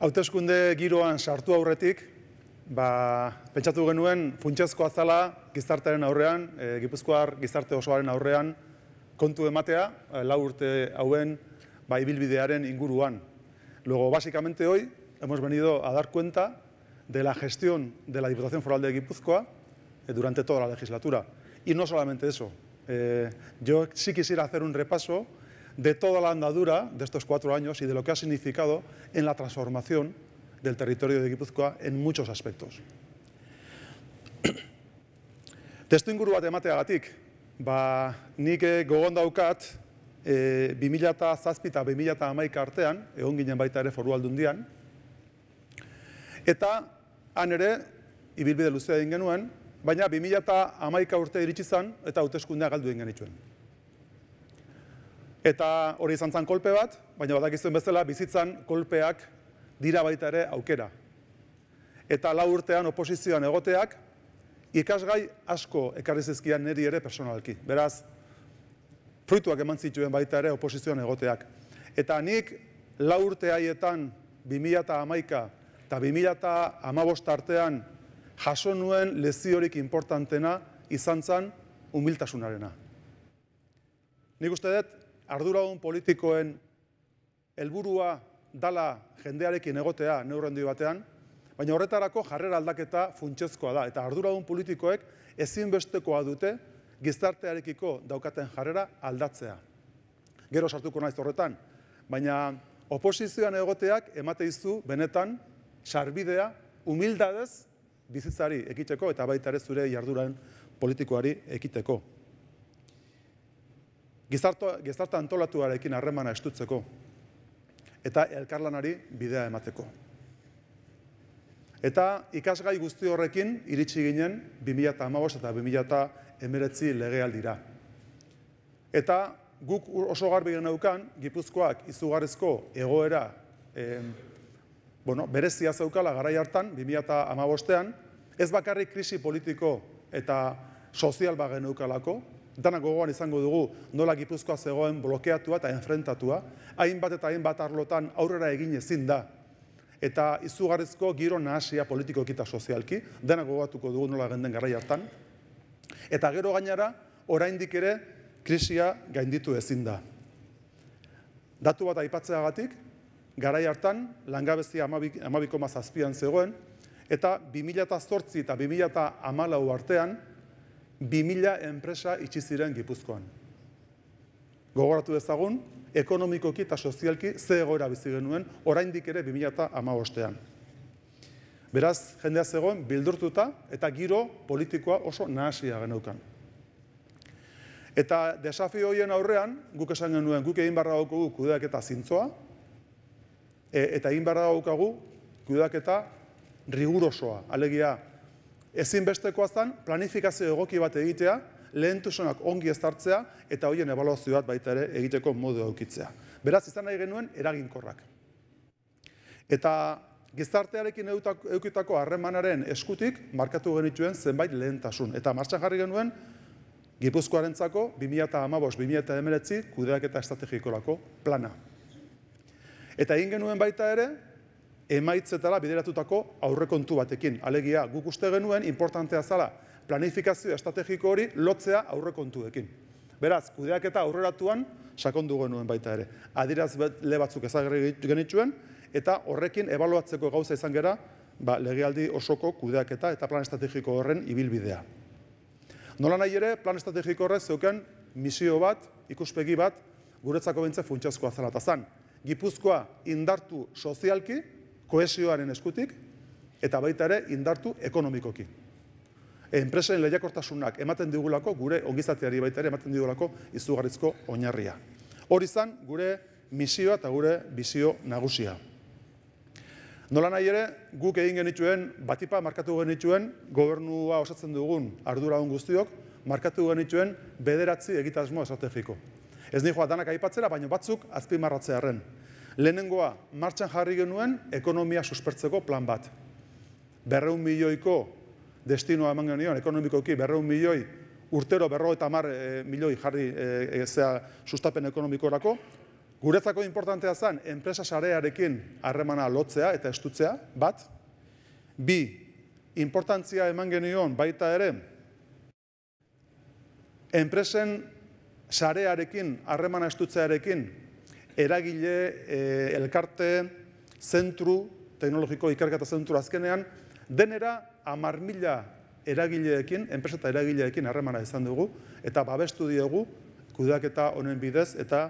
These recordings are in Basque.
Hautezkunde giroan sartu aurretik, ba, pentsatu genuen funtsezkoa zela gizartearen aurrean, e, Gipuzkoar gizarte osoaren aurrean kontu ematea, e, lau urte hauen ba, ibilbidearen inguruan. Luego, básicamente hoy, hemos venido a dar cuenta de la gestión de la Diputación Foral de Gipuzkoa e, durante toda la legislatura. Y no solamente eso. E, yo sí quisiera hacer un repaso de toda la andadura de estos cuatro años y de lo que ha significado en la transformación del territorio de Guipúzcoa en muchos aspectos. Testu inguru bat emateagatik, ba, nik eh, gogon daukat, e, eta zazpita, 2000 eta artean, egon ginen baita ere foru aldun eta han ere, ibilbide luzea egin genuen, baina 2000 eta amaika urte iritsi zan, eta hauteskundea galdu egin genituen. Eta hori izan zen kolpe bat, baina batak izan bezala bizitzan kolpeak dira baita ere aukera. Eta la urtean oposizioan egoteak ikasgai asko ekarri zizkian niri ere personalki. Beraz, fruituak eman zituen baita ere oposizioan egoteak. Eta nik la urteaietan 2000 eta amaika eta 2000 eta amabost artean jaso nuen leziorik importantena izan zen humiltasunarena. Nik uste dut, arduradun politikoen helburua dala jendearekin egotea neurrendi batean, baina horretarako jarrera aldaketa funtsezkoa da eta arduradun politikoek ezinbestekoa dute gizartearekiko daukaten jarrera aldatzea. Gero sartuko naiz horretan, baina oposizioan egoteak emate dizu benetan sarbidea humildadez bizitzari ekiteko eta baita ere zure jarduraren politikoari ekiteko gizarte antolatuarekin harremana estutzeko eta elkarlanari bidea emateko. Eta ikasgai guzti horrekin iritsi ginen 2015 eta 2019 legealdira. Eta guk oso garbi genaukan Gipuzkoak izugarrezko egoera bueno, berezia zeukala garai hartan 2015ean ez bakarrik krisi politiko eta sozial ba eukalako, dana gogoan izango dugu nola gipuzkoa zegoen blokeatua eta enfrentatua, hainbat eta hainbat arlotan aurrera egin ezin da, eta izugarrizko giro nahasia politiko ekita sozialki, dena gogoatuko dugu nola genden garai hartan, eta gero gainera, oraindik ere, krisia gainditu ezin da. Datu bat aipatzeagatik, garai hartan, langabezi amabik, amabiko mazazpian zegoen, eta 2008 eta 2008 amalau artean, 2000 enpresa itxiziren ziren Gipuzkoan. Gogoratu dezagun, ekonomikoki eta sozialki ze egoera bizi genuen oraindik ere 2015ean. Beraz, jendea zegoen bildurtuta eta giro politikoa oso nahasia geneukan. Eta desafio horien aurrean, guk esan genuen, guk egin barra daukagu kudeak eta zintzoa, e, eta egin barra daukagu kudeak eta rigurosoa, alegia, ezinbestekoa zen planifikazio egoki bat egitea, lehentusunak ongi ezartzea eta hoien ebaluazio bat baita ere egiteko modu aukitzea. Beraz, izan nahi genuen eraginkorrak. Eta gizartearekin eukitako harremanaren eskutik markatu genituen zenbait lehentasun. Eta martxan jarri genuen, Gipuzkoaren zako, 2008-2008 kudeak eta estrategikolako plana. Eta egin genuen baita ere, emaitzetara bideratutako aurrekontu batekin. Alegia, guk uste genuen, importantea zala, planifikazio estrategiko hori lotzea aurrekontuekin. Beraz, kudeak eta aurreratuan sakondu genuen baita ere. Adiraz le batzuk ezagarri genituen, eta horrekin ebaluatzeko gauza izan gera, ba, legialdi osoko kudeak eta eta plan estrategiko horren ibilbidea. Nola nahi ere, plan estrategiko horrez zeuken misio bat, ikuspegi bat, guretzako bintze funtsiazkoa zelatazan. Gipuzkoa indartu sozialki, koesioaren eskutik eta baita ere indartu ekonomikoki. Enpresen lehiakortasunak ematen digulako gure ongizateari baita ere ematen digulako izugarrizko oinarria. Hor izan gure misioa eta gure bizio nagusia. Nola nahi ere, guk egin genituen, batipa markatu genituen, gobernua osatzen dugun ardura hon guztiok, markatu genituen bederatzi egitasmo estrategiko. Ez nioa danak aipatzera, baina batzuk azpimarratzearen. Lehenengoa, martxan jarri genuen ekonomia suspertzeko plan bat. Berreun milioiko destinoa eman genioan, ekonomikoki berreun milioi, urtero berro eta mar eh, milioi jarri ezea eh, eh, sustapen ekonomikorako. Guretzako importantea zen, enpresa sarearekin harremana lotzea eta estutzea, bat. Bi, importantzia eman genioan baita ere, enpresen sarearekin, harremana estutzearekin, eragile, eh, elkarte, zentru, teknologiko ikerka eta zentru azkenean, denera amar mila eragileekin, enpresa eta eragileekin harremana izan dugu, eta babestu diegu kudeak eta honen bidez, eta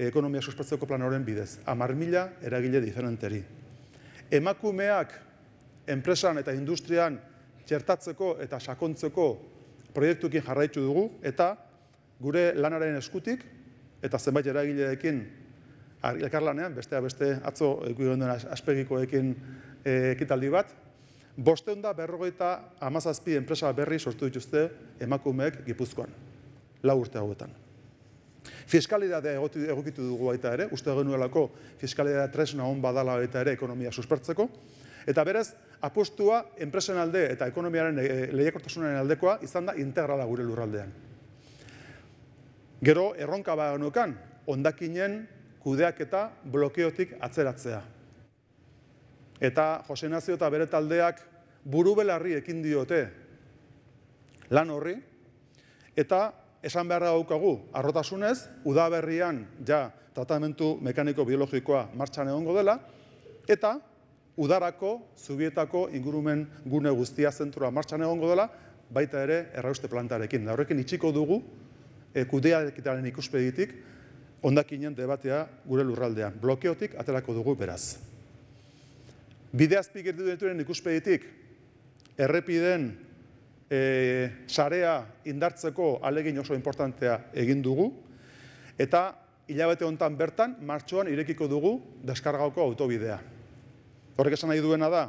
ekonomia suspertzeko plan horren bidez. Amar mila eragile diferenteri. Emakumeak enpresan eta industrian txertatzeko eta sakontzeko proiektukin jarraitu dugu, eta gure lanaren eskutik, eta zenbait eragileekin elkarlanean, bestea beste atzo ikuigen eh, duen aspegikoekin eh, ekitaldi bat. Bosteunda berrogeita amazazpi enpresa berri sortu dituzte emakumeek gipuzkoan, lau urte hauetan. Fiskalidadea egokitu dugu baita ere, uste genuelako fiskalidadea tresna hon badala baita ere ekonomia suspertzeko, eta berez, apostua enpresen alde eta ekonomiaren eh, lehiakortasunaren aldekoa izan da integrala gure lurraldean. Gero, erronka ba genukan, ondakinen eta blokeotik atzeratzea. Eta Jose Nazio eta bere taldeak buru belarri ekin diote lan horri, eta esan beharra daukagu, arrotasunez, udaberrian ja tratamentu mekaniko biologikoa martxan egongo dela, eta udarako, zubietako ingurumen gune guztia zentrua martxan egongo dela, baita ere errauste plantarekin. Da horrekin itxiko dugu, kudea eh, kudeaketaren ikuspeditik, ondakinen debatea gure lurraldean. Blokeotik aterako dugu beraz. Bideazpik erdu denetunen ikuspeditik, errepiden eh, sarea indartzeko alegin oso importantea egin dugu, eta hilabete honetan bertan, martxoan irekiko dugu deskargauko autobidea. Horrek esan nahi duena da,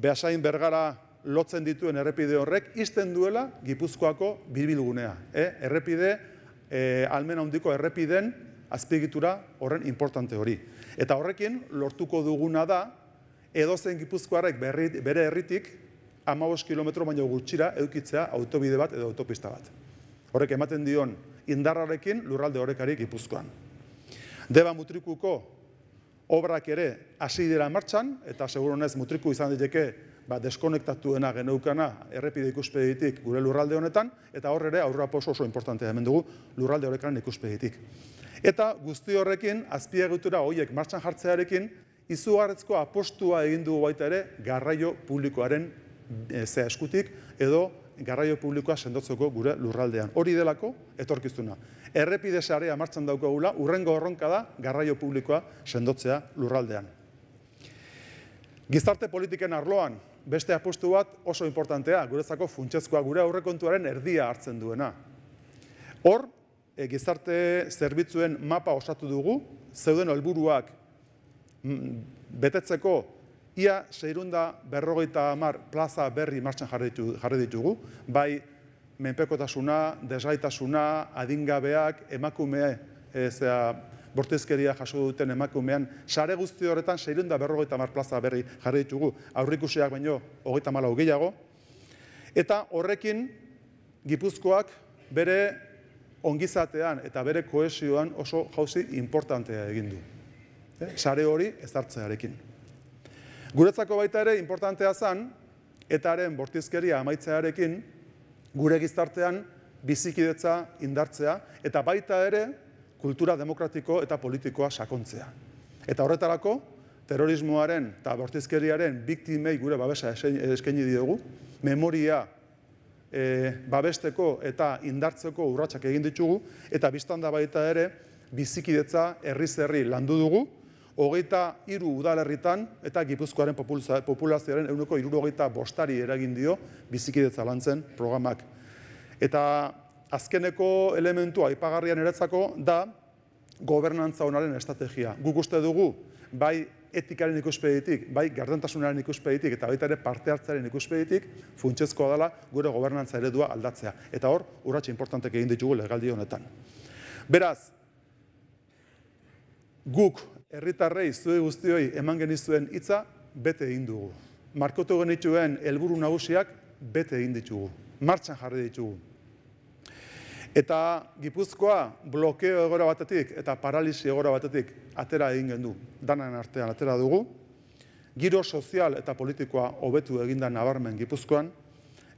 behasain bergara lotzen dituen errepide horrek, izten duela gipuzkoako bilbilgunea. Eh? Errepide, errepide, eh, almena hundiko errepiden azpigitura horren importante hori. Eta horrekin, lortuko duguna da, edozen gipuzkoarek bere herritik, amabos kilometro baino gutxira eukitzea autobide bat edo autopista bat. Horrek ematen dion, indarrarekin lurralde horrekari gipuzkoan. Deba mutrikuko, obrak ere hasi dira martxan, eta seguronez mutriku izan diteke ba, deskonektatuena geneukana errepide ikuspegitik gure lurralde honetan, eta horre ere aurra poso oso importantea hemen dugu lurralde horrekan ikuspegitik. Eta guzti horrekin, azpiegitura horiek martxan jartzearekin, izugarrezko apostua egin du baita ere garraio publikoaren e, eh, zea eskutik edo garraio publikoa sendotzeko gure lurraldean. Hori delako, etorkiztuna. Errepide zarea martxan daukagula, urrengo horronka da garraio publikoa sendotzea lurraldean. Gizarte politiken arloan, beste apostu bat oso importantea, guretzako funtsezkoa gure aurrekontuaren erdia hartzen duena. Hor, eh, gizarte zerbitzuen mapa osatu dugu, zeuden olburuak mm, betetzeko ia zeirunda berrogeita amar plaza berri martxan jarri ditugu, bai menpekotasuna, desgaitasuna, adingabeak, emakume eh, bortizkeria jaso duten emakumean, sare guzti horretan seirenda berrogeita mar plaza berri jarri ditugu, aurrikusiak baino, hogeita malau gehiago. Eta horrekin, Gipuzkoak bere ongizatean eta bere koesioan oso jauzi importantea egin du. Eh? Sare hori ezartzearekin. Guretzako baita ere importantea zan, etaren bortizkeria amaitzearekin, gure gizartean bizikidetza indartzea, eta baita ere, kultura demokratiko eta politikoa sakontzea. Eta horretarako, terrorismoaren eta bortizkeriaren biktimei gure babesa eskaini diogu, memoria eh, babesteko eta indartzeko urratsak egin ditugu, eta biztanda baita ere, bizikidetza herri-zerri landu dugu, hogeita iru udalerritan eta gipuzkoaren populazioaren eguneko iruro bostari eragin dio bizikidetza lantzen programak. Eta azkeneko elementua aipagarrian eretzako da gobernantza onaren estrategia. Guk uste dugu, bai etikaren ikuspeditik, bai gardantasunaren ikuspeditik, eta baita ere parte hartzaren ikuspeditik, funtsezkoa dela gure gobernantza eredua aldatzea. Eta hor, urratxe importantek egin ditugu legaldi honetan. Beraz, guk herritarrei zue guztioi eman genizuen hitza bete egin dugu. Markotu genituen helburu nagusiak bete egin ditugu. Martxan jarri ditugu. Eta Gipuzkoa blokeo egora batetik eta paralisi egora batetik atera egin gendu, danan artean atera dugu. Giro sozial eta politikoa hobetu eginda nabarmen Gipuzkoan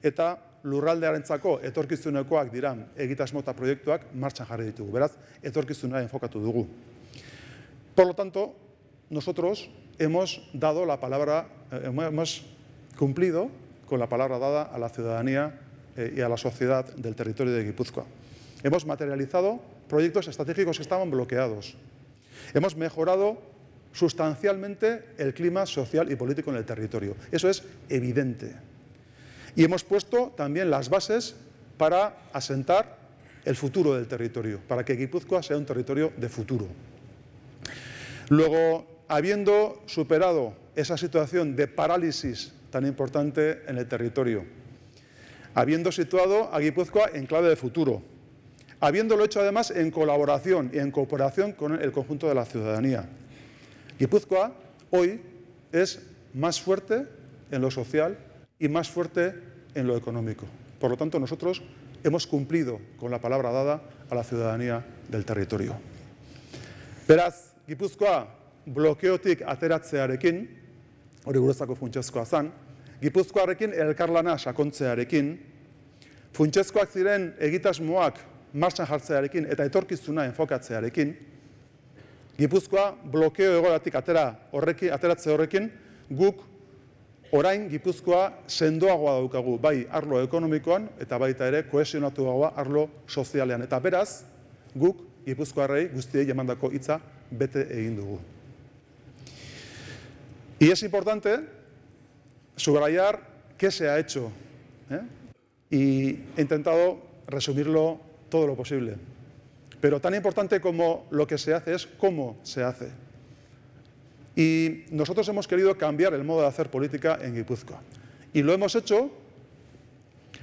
eta lurraldearentzako etorkizunekoak diran egitasmota proiektuak martxan jarri ditugu. Beraz, etorkizunea enfokatu dugu. Por lo tanto, nosotros hemos dado la palabra, eh, hemos cumplido con la palabra dada a la ciudadanía eh, y a la sociedad del territorio de Gipuzkoa. Hemos materializado proyectos estratégicos que estaban bloqueados. Hemos mejorado sustancialmente el clima social y político en el territorio. Eso es evidente. Y hemos puesto también las bases para asentar el futuro del territorio, para que Guipúzcoa sea un territorio de futuro. Luego, habiendo superado esa situación de parálisis tan importante en el territorio, habiendo situado a Guipúzcoa en clave de futuro, habiéndolo hecho además en colaboración y en cooperación con el conjunto de la ciudadanía. Guipúzcoa hoy es más fuerte en lo social y más fuerte en lo económico. Por lo tanto, nosotros hemos cumplido con la palabra dada a la ciudadanía del territorio. Beraz, Gipuzkoa blokeotik ateratzearekin, hori guretzako funtsezkoa el Gipuzkoarekin elkarlana sakontzearekin, funtsezkoak ziren egitasmoak martxan jartzearekin eta etorkizuna enfokatzearekin, Gipuzkoa blokeo egoratik atera horreki, ateratze horrekin, guk orain Gipuzkoa sendoagoa daukagu, bai arlo ekonomikoan eta baita ere koesionatuagoa arlo sozialean. Eta beraz, guk Gipuzkoarrei guztiei emandako hitza bete egin dugu. I es importante subrayar kesea etxo. ha hecho, ¿eh? intentado resumirlo todo lo posible. Pero tan importante como lo que se hace es cómo se hace. Y nosotros hemos querido cambiar el modo de hacer política en Guipúzcoa. Y lo hemos hecho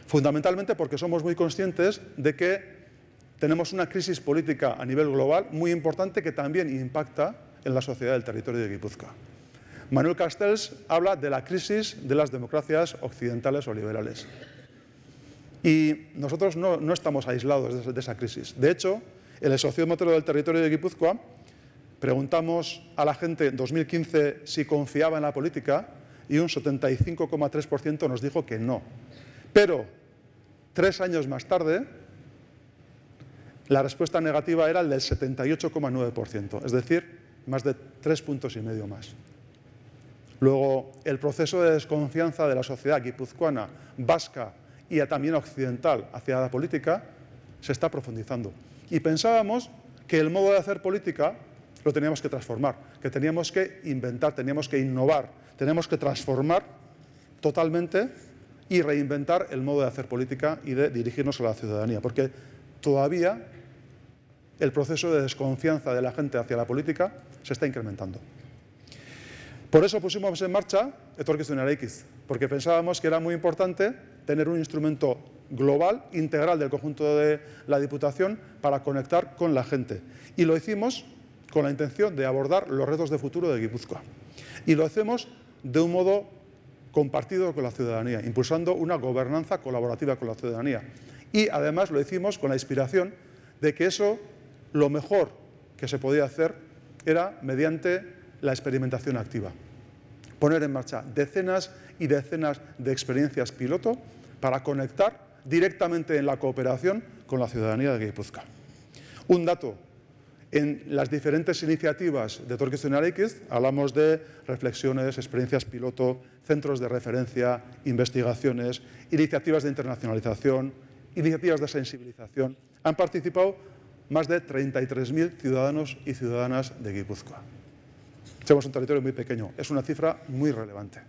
fundamentalmente porque somos muy conscientes de que tenemos una crisis política a nivel global muy importante que también impacta en la sociedad del territorio de Guipúzcoa. Manuel Castells habla de la crisis de las democracias occidentales o liberales. Y nosotros no, estamos aislados de, esa crisis. De hecho, en el sociómetro del territorio de Guipúzcoa preguntamos a la gente en 2015 si confiaba en la política y un 75,3% nos dijo que no. Pero tres años más tarde, la respuesta negativa era el del 78,9%, es decir, más de tres puntos y medio más. Luego, el proceso de desconfianza de la sociedad guipuzcoana, vasca y también occidental hacia la política se está profundizando. Y pensábamos que el modo de hacer política lo teníamos que transformar, que teníamos que inventar, teníamos que innovar, teníamos que transformar totalmente y reinventar el modo de hacer política y de dirigirnos a la ciudadanía, porque todavía el proceso de desconfianza de la gente hacia la política se está incrementando. Por eso pusimos en marcha Etorkizun X, porque pensábamos que era muy importante tener un instrumento global, integral del conjunto de la Diputación para conectar con la gente. Y lo hicimos con la intención de abordar los retos de futuro de Guipúzcoa. Y lo hacemos de un modo compartido con la ciudadanía, impulsando una gobernanza colaborativa con la ciudadanía. Y además lo hicimos con la inspiración de que eso, lo mejor que se podía hacer, era mediante la experimentación activa. Poner en marcha decenas y decenas de experiencias piloto para conectar directamente en la cooperación con la ciudadanía de Guipúzcoa. Un dato, en las diferentes iniciativas de y X hablamos de reflexiones, experiencias piloto, centros de referencia, investigaciones, iniciativas de internacionalización, iniciativas de sensibilización. Han participado más de 33.000 ciudadanos y ciudadanas de Guipúzcoa. Somos un territorio muy pequeño, es una cifra muy relevante.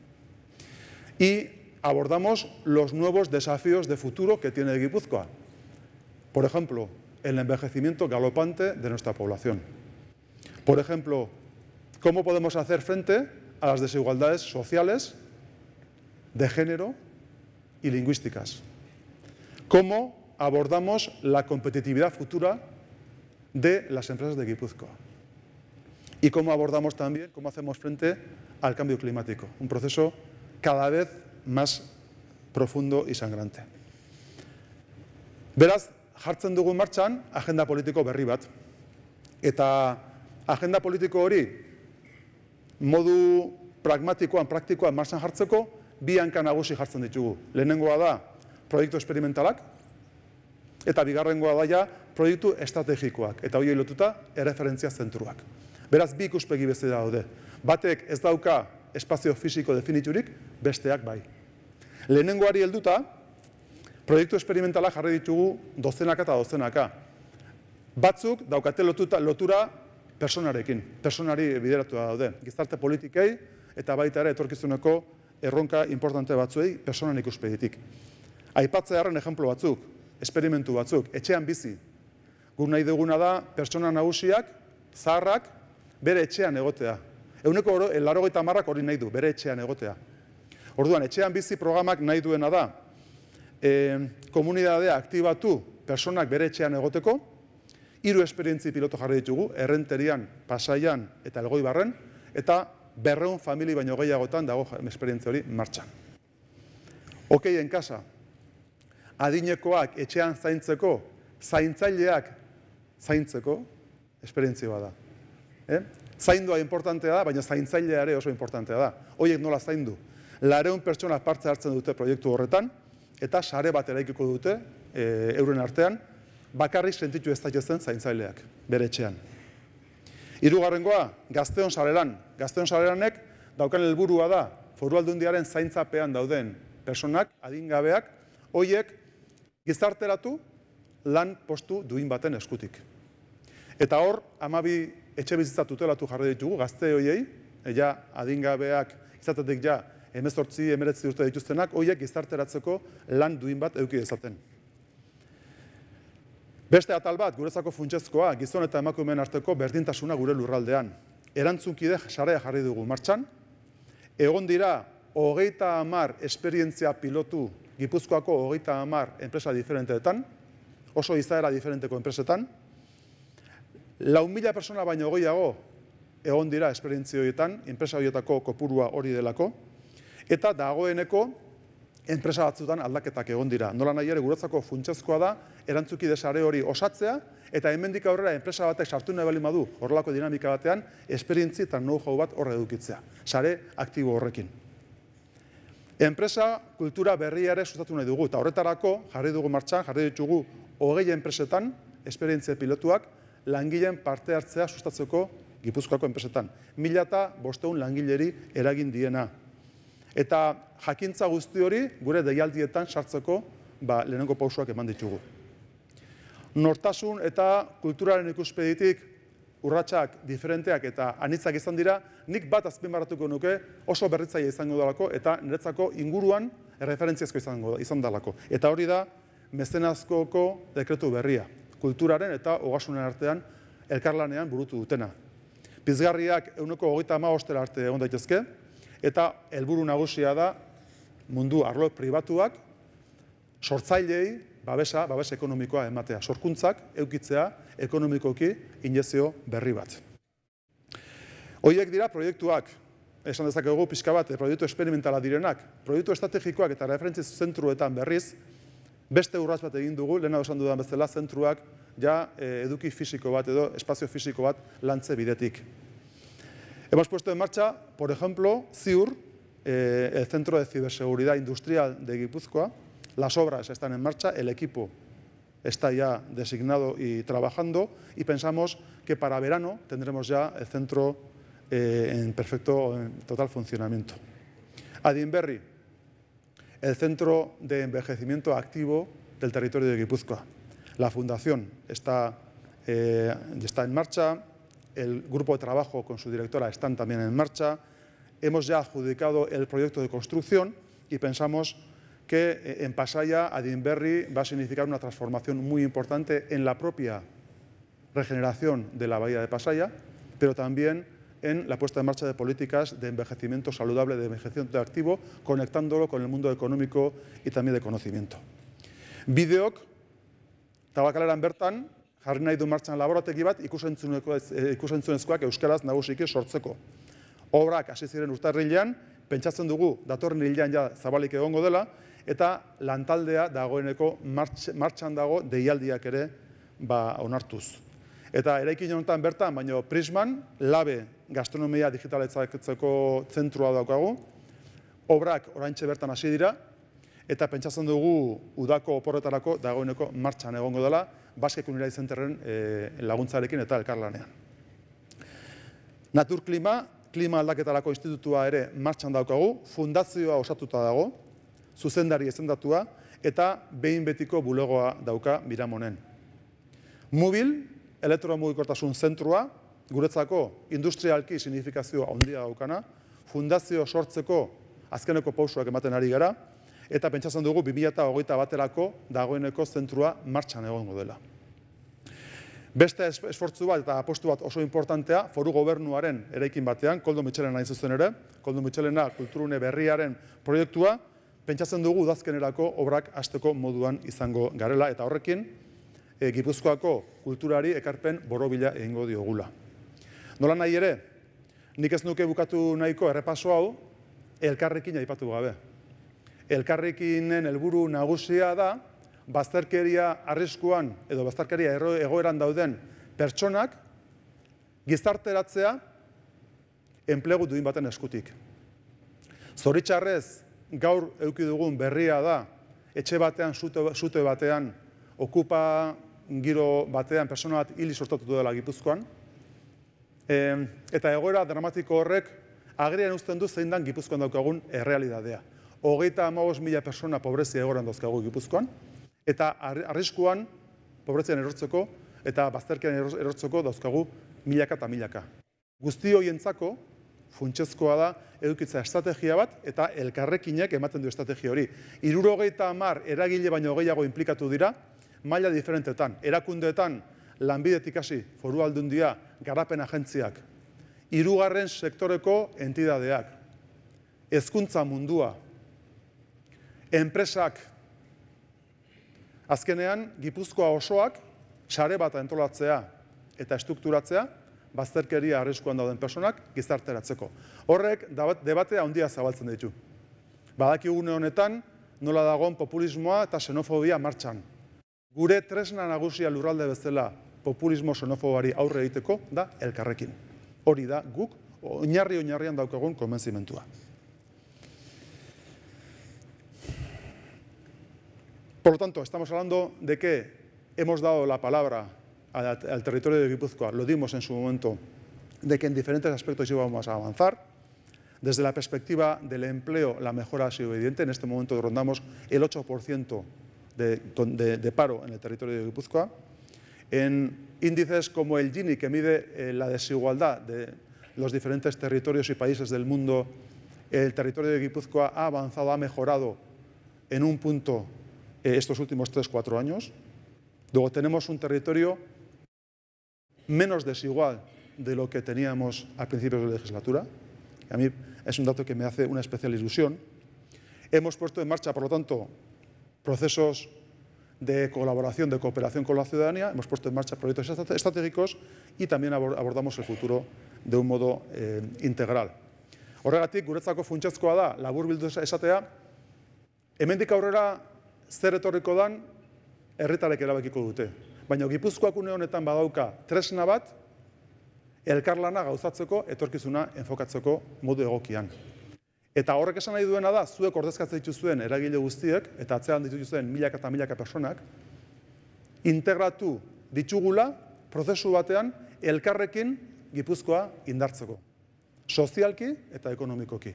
Y abordamos los nuevos desafíos de futuro que tiene Guipúzcoa. Por ejemplo, el envejecimiento galopante de nuestra población. Por ejemplo, cómo podemos hacer frente a las desigualdades sociales, de género y lingüísticas. Cómo abordamos la competitividad futura de las empresas de Guipúzcoa. Y cómo abordamos también, cómo hacemos frente al cambio climático, un proceso cada vez más profundo y sangrante. Beraz, jartzen dugu martxan agenda politiko berri bat. Eta agenda politiko hori modu pragmatikoan, praktikoan martxan jartzeko, bi hankan nagusi jartzen ditugu. Lehenengoa da, proiektu esperimentalak, eta bigarrengoa daia, proiektu estrategikoak, eta hori lotuta, erreferentzia zentruak. Beraz, bi ikuspegi bezala daude. Batek ez dauka espazio fisiko definiturik, besteak bai. Lehenengoari helduta, proiektu esperimentala jarri ditugu dozenaka eta dozenaka. Batzuk daukate lotuta lotura personarekin, personari bideratu daude. Gizarte politikei eta baita ere etorkizuneko erronka importante batzuei personan ikuspegitik. Aipatze harren ejemplo batzuk, esperimentu batzuk, etxean bizi. Gu nahi duguna da, persona nagusiak, zaharrak, bere etxean egotea. Eguneko oro, elarrogeita marrak hori nahi du, bere etxean egotea. Orduan, etxean bizi programak nahi duena da, e, eh, komunidadea aktibatu personak bere etxean egoteko, hiru esperientzi piloto jarri ditugu, errenterian, pasaian eta elgoi barren, eta berreun famili baino gehiagotan dago esperientzi hori martxan. Okeien kasa, adinekoak etxean zaintzeko, zaintzaileak zaintzeko, esperientzi bada. Eh? Zaindua importantea da, baina zaintzailea ere oso importantea da. Hoiek nola zaindu, lareun pertsona parte hartzen dute proiektu horretan, eta sare bat eraikiko dute e, euren artean, bakarrik sentitu ez zaintzaileak, bere etxean. Hirugarrengoa gazteon sareran. Gazteon sareranek, daukan helburua da, foru aldundiaren zaintzapean dauden personak, adingabeak, hoiek gizarteratu lan postu duin baten eskutik. Eta hor, amabi etxe bizitza tutelatu jarri ditugu, gazte hoiei, ja adingabeak izatetik ja emezortzi, emeretzi urte dituztenak, horiek gizarteratzeko lan duin bat euki dezaten. Beste atal bat, guretzako funtsezkoa, gizon eta emakumeen arteko berdintasuna gure lurraldean. Erantzunkide sarea jarri dugu martxan, egon dira, hogeita amar esperientzia pilotu, gipuzkoako hogeita amar enpresa diferenteetan, oso izaera diferenteko enpresetan, lau mila persona baino gehiago egon dira esperientzioetan, enpresa horietako kopurua hori delako, Eta dagoeneko, enpresa batzutan aldaketak egon dira. Nola nahi ere guretzako funtsezkoa da, erantzuki desare hori osatzea, eta hemendik aurrera enpresa batek sartu nahi bali horrelako dinamika batean, esperientzi eta know-how bat horre edukitzea. Sare aktibo horrekin. Enpresa kultura berriare sustatu nahi dugu, eta horretarako jarri dugu martxan, jarri ditugu hogei enpresetan, esperientzia pilotuak, langileen parte hartzea sustatzeko Gipuzkoako enpresetan. Mila eta bosteun langileri eragin diena. Eta jakintza guzti hori gure deialdietan sartzeko ba, lehenengo pausuak eman ditugu. Nortasun eta kulturaren ikuspeditik urratsak diferenteak eta anitzak izan dira, nik bat azpimarratuko nuke oso berritzaia izango dalako eta niretzako inguruan erreferentziazko izango izan dalako. Eta hori da mezenazkoko dekretu berria, kulturaren eta ogasunen artean elkarlanean burutu dutena. Pizgarriak euneko hogeita ama ostera arte egon daitezke, eta helburu nagusia da mundu arlo pribatuak sortzailei babesa, babes ekonomikoa ematea. Sorkuntzak eukitzea ekonomikoki injezio berri bat. Hoiek dira proiektuak, esan dezakegu pixka bat, eh, proiektu esperimentala direnak, proiektu estrategikoak eta referentzi zentruetan berriz, beste urraz bat egin dugu, lehena osan dudan bezala zentruak, ja eh, eduki fisiko bat edo espazio fisiko bat lantze bidetik. Hemos puesto en marcha, por ejemplo, CIUR, eh, el Centro de Ciberseguridad Industrial de Guipúzcoa. Las obras están en marcha, el equipo está ya designado y trabajando y pensamos que para verano tendremos ya el centro eh, en perfecto, en total funcionamiento. Adinberry, el Centro de Envejecimiento Activo del Territorio de Guipúzcoa. La fundación está eh, en marcha, el grupo de trabajo con su directora están también en marcha. Hemos ya adjudicado el proyecto de construcción y pensamos que eh, en Pasaya, Adinberry va a significar una transformación muy importante en la propia regeneración de la bahía de Pasaya, pero también en la puesta en marcha de políticas de envejecimiento saludable, de envejecimiento activo, conectándolo con el mundo económico y también de conocimiento. Videoc, Tabacalera en jarri nahi du martxan laborategi bat eh, ikusentzunezkoak euskaraz nagusiki sortzeko. Obrak hasi ziren urtarrilean, pentsatzen dugu datorren hilean ja zabalik egongo dela, eta lantaldea dagoeneko martxan dago deialdiak ere ba, onartuz. Eta eraikin honetan bertan, baino Prisman, labe gastronomia digitaletzaketzeko zentrua daukagu, obrak txe bertan hasi dira, eta pentsatzen dugu udako oporretarako dagoeneko martxan egongo dela, Baske irailtzen eh, laguntzarekin eta elkarlanean. Naturklima, klima aldaketarako institutua ere martxan daukagu, fundazioa osatuta dago, zuzendari ezendatua, eta behin betiko bulegoa dauka biramonen. Mobil, elektromugikortasun zentrua, guretzako industrialki signifikazioa ondia daukana, fundazio sortzeko azkeneko pausuak ematen ari gara, eta pentsatzen dugu 2008 baterako dagoeneko zentrua martxan egongo dela. Beste esfortzu bat eta apostu bat oso importantea, foru gobernuaren eraikin batean, Koldo Mitxelena hain zuzen ere, Koldo Mitxelena kulturune berriaren proiektua, pentsatzen dugu udazkenerako obrak asteko moduan izango garela, eta horrekin, eh, Gipuzkoako kulturari ekarpen borobila egingo diogula. Nola nahi ere, nik ez nuke bukatu nahiko errepaso hau, elkarrekin aipatu gabe elkarrekinen helburu nagusia da bazterkeria arriskuan edo bazterkeria egoeran dauden pertsonak gizarteratzea enplegu duin baten eskutik. Zoritzarrez gaur eduki dugun berria da etxe batean sute, batean okupa giro batean pertsona bat hil sortatu dela Gipuzkoan. E, eta egoera dramatiko horrek agrian uzten du zeindan Gipuzkoan daukagun errealitatea hogeita amagos mila persona pobrezia egoran dauzkagu gipuzkoan, eta arriskuan pobrezian erortzeko eta bazterkian erortzeko dauzkagu milaka eta milaka. Guzti zako, funtsezkoa da edukitza estrategia bat eta elkarrekinak ematen du estrategia hori. hogeita amar eragile baino gehiago implikatu dira, maila diferentetan, erakundeetan, lanbidetik hasi, foru aldundia, garapen agentziak, irugarren sektoreko entidadeak, hezkuntza mundua, enpresak azkenean Gipuzkoa osoak sare bat antolatzea eta estrukturatzea bazterkeria arriskuan dauden personak gizarteratzeko. Horrek debatea handia zabaltzen ditu. Badakigune honetan nola dagoen populismoa eta xenofobia martxan. Gure tresna nagusia lurralde bezala populismo xenofobari aurre egiteko da elkarrekin. Hori da guk oinarri oinarrian daukagun konbentzimentua. Por lo tanto, estamos hablando de que hemos dado la palabra al, territorio de Guipúzcoa, lo dimos en su momento, de que en diferentes aspectos íbamos a avanzar. Desde la perspectiva del empleo, la mejora ha sido evidente. En este momento rondamos el 8% de, paro en el territorio de Guipúzcoa. En índices como el Gini, que mide eh, la desigualdad de los diferentes territorios y países del mundo, el territorio de Guipúzcoa ha avanzado, ha mejorado en un punto eh, estos últimos tres, cuatro años. Luego tenemos un territorio menos desigual de lo que teníamos a principios de la legislatura. A mí es un dato que me hace una especial ilusión. Hemos puesto en marcha, por lo tanto, procesos de colaboración, de cooperación con la ciudadanía, hemos puesto en marcha proyectos estratégicos y también abordamos el futuro de un modo eh, integral. Horregatik, guretzako da, esatea, hemendik aurrera zer etorriko dan, erretarek erabakiko dute. Baina gipuzkoak une honetan badauka tresna bat, elkarlana gauzatzeko, etorkizuna enfokatzeko modu egokian. Eta horrek esan nahi duena da, zuek ordezkatzen dituzuen eragile guztiek, eta atzean dituzuen milaka eta milaka personak, integratu ditugula prozesu batean elkarrekin gipuzkoa indartzeko. Sozialki eta ekonomikoki.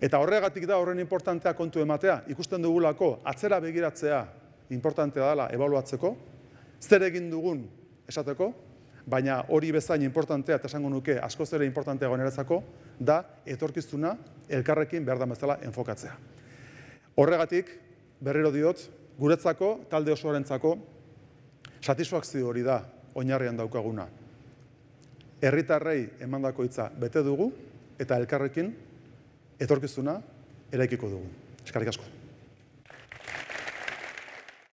Eta horregatik da horren importantea kontu ematea, ikusten dugulako atzera begiratzea importantea dela ebaluatzeko, zer egin dugun esateko, baina hori bezain importantea eta esango nuke askoz ere importantea gonerazako, da etorkiztuna elkarrekin behar da bezala enfokatzea. Horregatik, berriro diot, guretzako, talde osorentzako, satisfakzio hori da oinarrian daukaguna. Herritarrei emandako hitza bete dugu eta elkarrekin etorkizuna eraikiko dugu. Eskarrik asko.